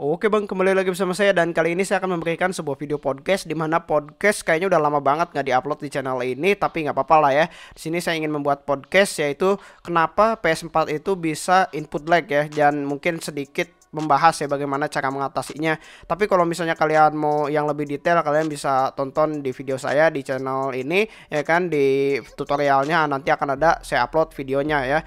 Oke bang, kembali lagi bersama saya dan kali ini saya akan memberikan sebuah video podcast di mana podcast kayaknya udah lama banget nggak diupload di channel ini, tapi nggak apa-apa lah ya. Di sini saya ingin membuat podcast yaitu kenapa PS4 itu bisa input lag ya dan mungkin sedikit membahas ya bagaimana cara mengatasinya. Tapi kalau misalnya kalian mau yang lebih detail kalian bisa tonton di video saya di channel ini ya kan di tutorialnya nanti akan ada saya upload videonya ya.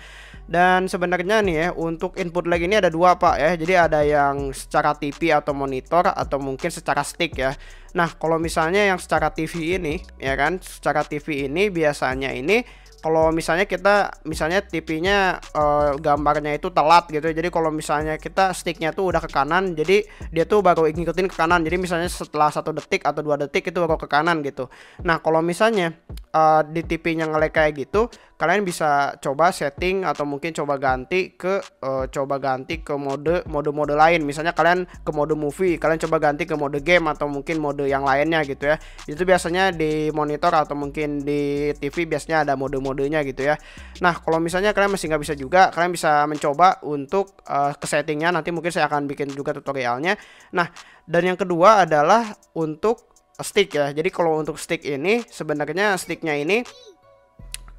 Dan sebenarnya nih ya untuk input lag ini ada dua pak ya. Jadi ada yang secara TV atau monitor atau mungkin secara stick ya. Nah kalau misalnya yang secara TV ini ya kan secara TV ini biasanya ini kalau misalnya kita misalnya TV-nya uh, eh, gambarnya itu telat gitu jadi kalau misalnya kita sticknya tuh udah ke kanan jadi dia tuh baru ngikutin ke kanan jadi misalnya setelah satu detik atau dua detik itu baru ke kanan gitu nah kalau misalnya uh, di TV-nya ngelek kayak gitu, kalian bisa coba setting atau mungkin coba ganti ke uh, coba ganti ke mode mode-mode lain. Misalnya kalian ke mode movie, kalian coba ganti ke mode game atau mungkin mode yang lainnya gitu ya. Itu biasanya di monitor atau mungkin di TV biasanya ada mode-modenya gitu ya. Nah, kalau misalnya kalian masih nggak bisa juga, kalian bisa mencoba untuk uh, ke settingnya. Nanti mungkin saya akan bikin juga tutorialnya. Nah, dan yang kedua adalah untuk stick ya. Jadi kalau untuk stick ini sebenarnya sticknya ini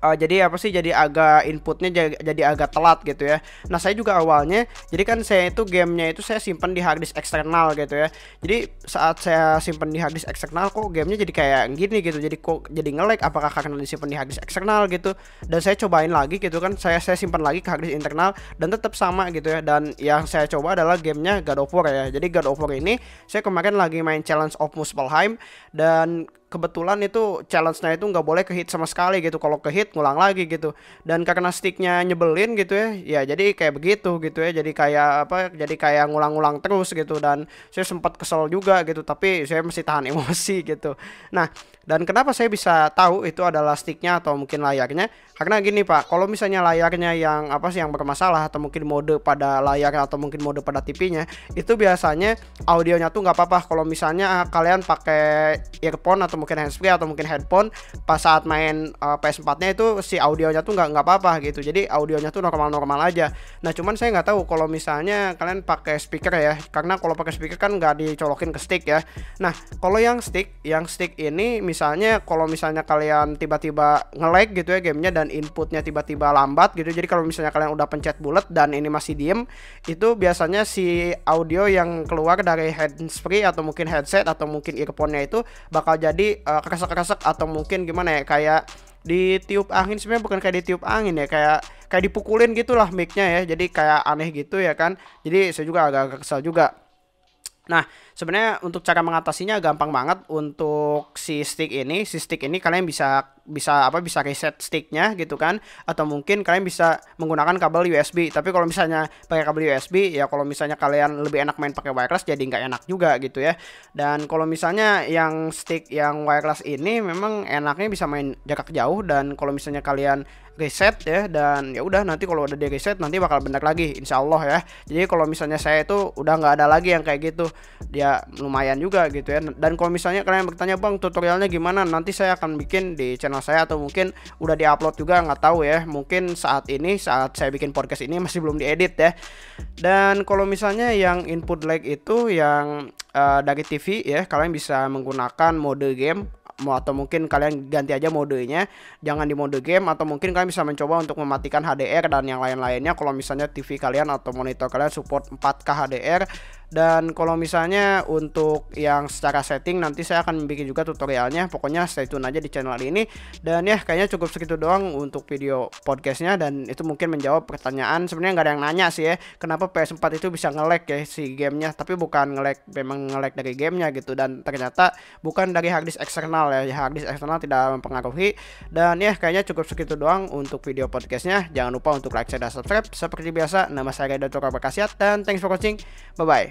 uh, jadi apa sih jadi agak inputnya jadi, agak telat gitu ya nah saya juga awalnya jadi kan saya itu gamenya itu saya simpan di harddisk eksternal gitu ya jadi saat saya simpan di harddisk eksternal kok gamenya jadi kayak gini gitu jadi kok jadi ngelag apakah karena disimpan di harddisk eksternal gitu dan saya cobain lagi gitu kan saya saya simpan lagi ke harddisk internal dan tetap sama gitu ya dan yang saya coba adalah gamenya God of War ya jadi God of War ini saya kemarin lagi main Challenge of Muspelheim dan kebetulan itu challenge-nya itu nggak boleh kehit sama sekali gitu kalau kehit ngulang lagi gitu dan karena sticknya nyebelin gitu ya ya jadi kayak begitu gitu ya jadi kayak apa jadi kayak ngulang-ngulang terus gitu dan saya sempat kesel juga gitu tapi saya mesti tahan emosi gitu nah dan kenapa saya bisa tahu itu adalah sticknya atau mungkin layaknya karena gini pak kalau misalnya layaknya yang apa sih yang bermasalah atau mungkin mode pada layar atau mungkin mode pada TV-nya itu biasanya audionya tuh nggak apa-apa kalau misalnya kalian pakai earphone atau mungkin handsfree atau mungkin headphone pas saat main uh, eh, PS4-nya itu si audionya tuh nggak nggak apa-apa gitu jadi audionya tuh normal-normal aja nah cuman saya nggak tahu kalau misalnya kalian pakai speaker ya karena kalau pakai speaker kan nggak dicolokin ke stick ya nah kalau yang stick yang stick ini misalnya kalau misalnya kalian tiba-tiba nge-lag gitu ya gamenya dan inputnya tiba-tiba lambat gitu jadi kalau misalnya kalian udah pencet bulat dan ini masih diem itu biasanya si audio yang keluar dari handsfree atau mungkin headset atau mungkin earphone-nya itu bakal jadi uh, keresek-keresek atau mungkin gimana ya kayak ditiup angin sebenarnya bukan kayak ditiup angin ya kayak kayak dipukulin gitulah micnya ya jadi kayak aneh gitu ya kan jadi saya juga agak kesal juga Nah, sebenarnya untuk cara mengatasinya gampang banget untuk si stick ini. Si stick ini kalian bisa bisa apa bisa reset sticknya gitu kan atau mungkin kalian bisa menggunakan kabel USB tapi kalau misalnya pakai kabel USB ya kalau misalnya kalian lebih enak main pakai wireless jadi nggak enak juga gitu ya dan kalau misalnya yang stick yang wireless ini memang enaknya bisa main jarak jauh dan kalau misalnya kalian reset ya dan ya udah nanti kalau udah di reset nanti bakal bener lagi insya Allah ya jadi kalau misalnya saya itu udah nggak ada lagi yang kayak gitu dia ya lumayan juga gitu ya dan kalau misalnya kalian bertanya bang tutorialnya gimana nanti saya akan bikin di channel channel saya atau mungkin udah diupload juga nggak tahu ya mungkin saat ini saat saya bikin podcast ini masih belum diedit ya dan kalau misalnya yang input lag itu yang uh, eh, dari TV ya kalian bisa menggunakan mode game mau atau mungkin kalian ganti aja modenya jangan di mode game atau mungkin kalian bisa mencoba untuk mematikan HDR dan yang lain-lainnya kalau misalnya TV kalian atau monitor kalian support 4K HDR dan kalau misalnya untuk yang secara setting nanti saya akan bikin juga tutorialnya pokoknya stay tune aja di channel ini dan ya kayaknya cukup segitu doang untuk video podcastnya dan itu mungkin menjawab pertanyaan sebenarnya nggak ada yang nanya sih ya kenapa PS4 itu bisa ngelek ya si gamenya tapi bukan nge-lag memang nge-lag dari gamenya gitu dan ternyata bukan dari harddisk eksternal ya harddisk eksternal tidak mempengaruhi dan ya kayaknya cukup segitu doang untuk video podcastnya jangan lupa untuk like share dan subscribe seperti biasa nama saya Redator Berkasiat dan thanks for watching bye bye